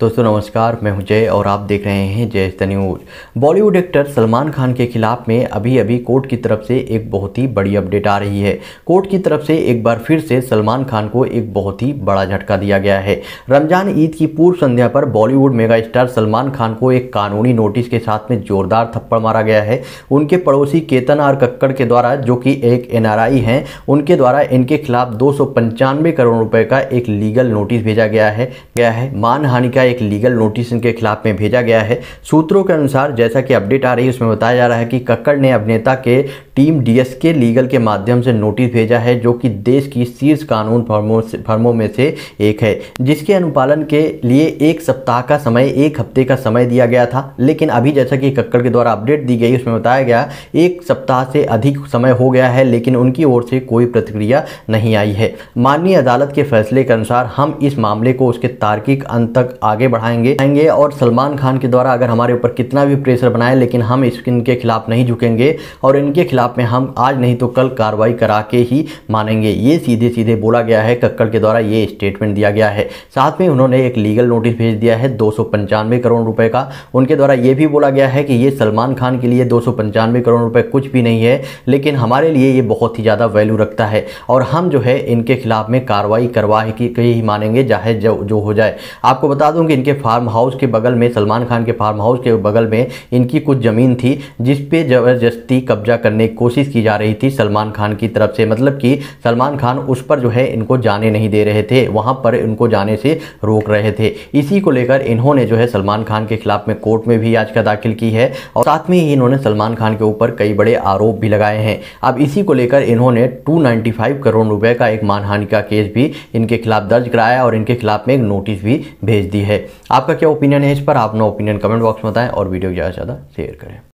दोस्तों नमस्कार मैं हूं जय और आप देख रहे हैं जय the news Bollywood actor Salman Khan के खिलाफ में अभी अभी कोर्ट की तरफ से एक बहुत ही बड़ी अपडेट आ रही है कोर्ट की तरफ से एक बार फिर से सलमान खान को एक बहुत ही बड़ा झटका दिया गया है रमजान ईद की पूर्व संध्या पर बॉलीवुड मेगा स्टार सलमान खान को एक कानूनी नोटिस के साथ में जोरदार थप्पड़ मारा गया है उनके पड़ोसी केतन आर कक्कड़ के द्वारा जो कि एक एन हैं उनके द्वारा इनके खिलाफ दो करोड़ रुपये का एक लीगल नोटिस भेजा गया है गया है मानहानि का एक लीगल नोटिस इनके खिलाफ में भेजा गया है सूत्रों के अनुसार जैसा कि अपडेट आ रही है उसमें बताया जा रहा है कि कक्कड़ ने अभिनेता के टीम डीएसके लीगल के माध्यम से नोटिस भेजा है जो कि देश की शीर्ष कानून फर्मों से फर्मों में से एक है जिसके अनुपालन के लिए एक सप्ताह का समय एक हफ्ते का समय दिया गया था लेकिन अभी जैसा कि कक्कड़ के द्वारा अपडेट दी गई उसमें बताया गया एक सप्ताह से अधिक समय हो गया है लेकिन उनकी ओर से कोई प्रतिक्रिया नहीं आई है माननीय अदालत के फैसले के अनुसार हम इस मामले को उसके तार्किक अंत तक आगे बढ़ाएंगे आएंगे और सलमान खान के द्वारा अगर हमारे ऊपर कितना भी प्रेशर बनाए लेकिन हम इसके खिलाफ नहीं झुकेंगे और इनके खिलाफ खिलाफ में हम आज नहीं तो कल कार्रवाई करा के ही मानेंगे ये सीधे सीधे बोला गया है कक्कड़ के द्वारा ये स्टेटमेंट दिया गया है साथ में उन्होंने एक लीगल नोटिस भेज दिया है दो करोड़ रुपए का उनके द्वारा ये भी बोला गया है कि ये सलमान खान के लिए दो करोड़ रुपए कुछ भी नहीं है लेकिन हमारे लिए ये बहुत ही ज़्यादा वैल्यू रखता है और हम जो है इनके खिलाफ में कार्रवाई करवा के ही मानेंगे चाहे जो जो हो जाए आपको बता दूं कि इनके फार्म हाउस के बगल में सलमान खान के फार्म हाउस के बगल में इनकी कुछ ज़मीन थी जिस पे ज़बरदस्ती कब्जा करने कोशिश की जा रही थी सलमान खान की तरफ से मतलब कि सलमान खान उस पर जो है इनको जाने नहीं दे रहे थे वहाँ पर इनको जाने से रोक रहे थे इसी को लेकर इन्होंने जो है सलमान खान के खिलाफ में कोर्ट में भी याचिका दाखिल की है और साथ में ही इन्होंने सलमान खान के ऊपर कई बड़े आरोप भी लगाए हैं अब इसी को लेकर इन्होंने टू करोड़ रुपए का एक मानहानि का केस भी इनके खिलाफ दर्ज कराया और इनके खिलाफ में एक नोटिस भी भेज दी है आपका क्या ओपिनियन है इस पर आप अपना ओपिनियन कमेंट बॉक्स में बताएं और वीडियो ज़्यादा से ज़्यादा शेयर करें